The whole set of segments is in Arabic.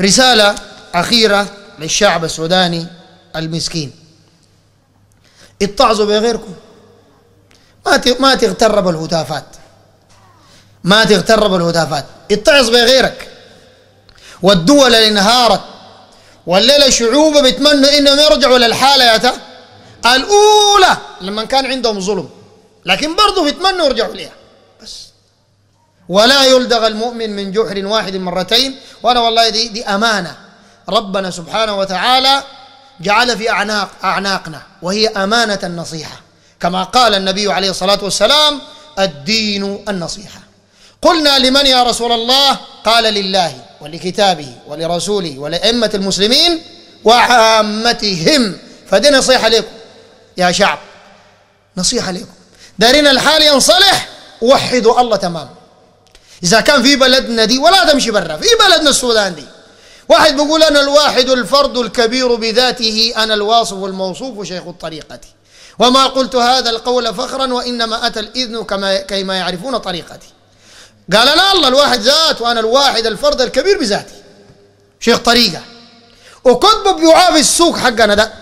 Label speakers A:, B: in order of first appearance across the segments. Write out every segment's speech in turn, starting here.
A: رسالة أخيرة للشعب السوداني المسكين اتعظوا بغيركم ما ما تغترب الهتافات ما تغترب الهتافات اتعظ بغيرك والدول اللي انهارت والليله شعوبه بيتمنوا انهم يرجعوا للحاله يا الاولى لما كان عندهم ظلم لكن برضه بيتمنوا يرجعوا ليها ولا يلدغ المؤمن من جحر واحد مرتين وانا والله دي دي امانه ربنا سبحانه وتعالى جعل في اعناق اعناقنا وهي امانه النصيحه كما قال النبي عليه الصلاه والسلام الدين النصيحه قلنا لمن يا رسول الله قال لله ولكتابه ولرسوله ولائمه المسلمين وعامتهم فدي نصيحه لكم يا شعب نصيحه لكم دارنا الحال ينصلح وحدوا الله تمام إذا كان في بلدنا دي ولا تمشي برا في بلدنا السودان دي واحد بيقول أنا الواحد الفرد الكبير بذاته أنا الواصف الموصوف شيخ الطريقة وما قلت هذا القول فخرا وإنما أتى الإذن كما كيما يعرفون طريقتي قال انا الله الواحد ذات وأنا الواحد الفرد الكبير بذاتي شيخ طريقة وكتب بيعاف في السوق حقنا ده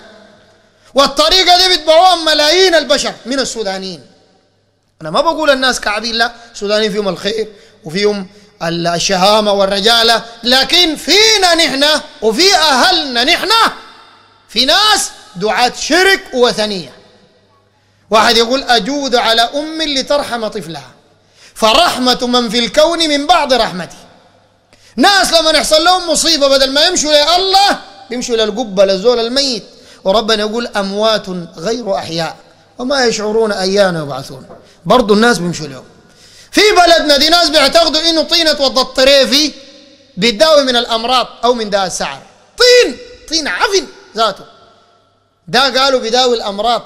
A: والطريقة دي بيتبعوها ملايين البشر من السودانيين أنا ما بقول الناس كعبين لا السودانيين فيهم الخير وفيهم الشهامة والرجالة لكن فينا نحن وفي أهلنا نحن في ناس دعاة شرك ووثنية واحد يقول أجود على أم لترحم طفلها فرحمة من في الكون من بعض رحمته ناس لما يحصل لهم مصيبة بدل ما يمشوا لله بيمشوا للقبة للزول الميت وربنا يقول أموات غير أحياء وما يشعرون أيانا يبعثون برضو الناس بيمشوا لهم في بلدنا دي ناس بيعتقدوا انه طينه الطريفي بتداوي من الامراض او من داء السعر طين طين عفن ذاته ده قالوا بيداوي الامراض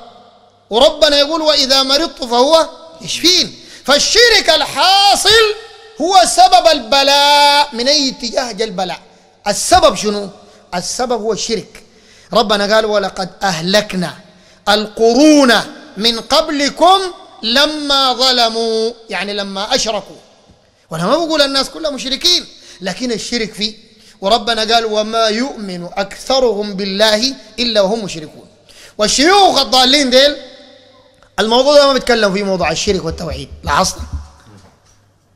A: وربنا يقول واذا مرضت فهو يشفين فالشرك الحاصل هو سبب البلاء من اي اتجاه جاء البلاء السبب شنو السبب هو الشرك ربنا قال ولقد اهلكنا القرون من قبلكم لما ظلموا يعني لما أشركوا وأنا ما بقول الناس كلها مشركين لكن الشرك فيه وربنا قال وما يؤمن أكثرهم بالله إلا وهم مشركون والشيوخ الضالين ديل الموضوع ده ما بيتكلم فيه موضوع الشرك والتوحيد لاحظت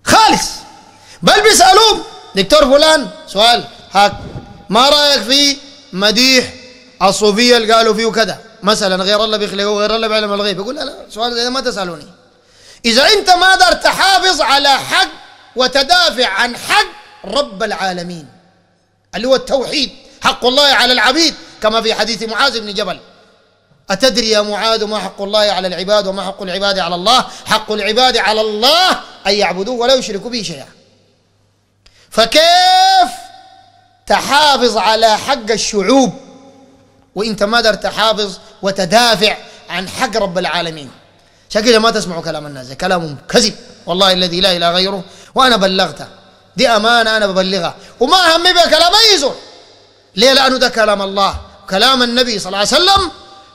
A: خالص بل بيسألوه دكتور فلان سؤال هاك ما رأيك في مديح الصوفية اللي قالوا فيه كذا مثلا غير الله بيخلقه غير الله بيعلم الغيب يقول لا لا سؤال زي ما تسألوني إذا أنت ما قدرت تحافظ على حق وتدافع عن حق رب العالمين اللي هو التوحيد حق الله على العبيد كما في حديث معاذ بن جبل أتدري يا معاذ ما حق الله على العباد وما حق العباد على الله حق العباد على الله أن يعبدوه ولا يشركوا به شيئا فكيف تحافظ على حق الشعوب وانت ما قدرت تحافظ وتدافع عن حق رب العالمين عشان ما تسمعوا كلام الناس كلام كلامهم كذب والله الذي لا اله غيره وانا بلغته دي امانه انا ببلغها وما أهم بها كلام اي زول ليه لانه ده كلام الله كلام النبي صلى الله عليه وسلم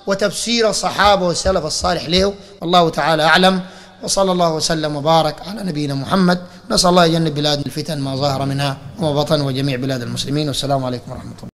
A: وتفسير الصحابه والسلف الصالح له والله تعالى اعلم وصلى الله وسلم وبارك على نبينا محمد نسال الله يجنب بلاد الفتن ما ظهر منها وما بطن وجميع بلاد المسلمين والسلام عليكم ورحمه الله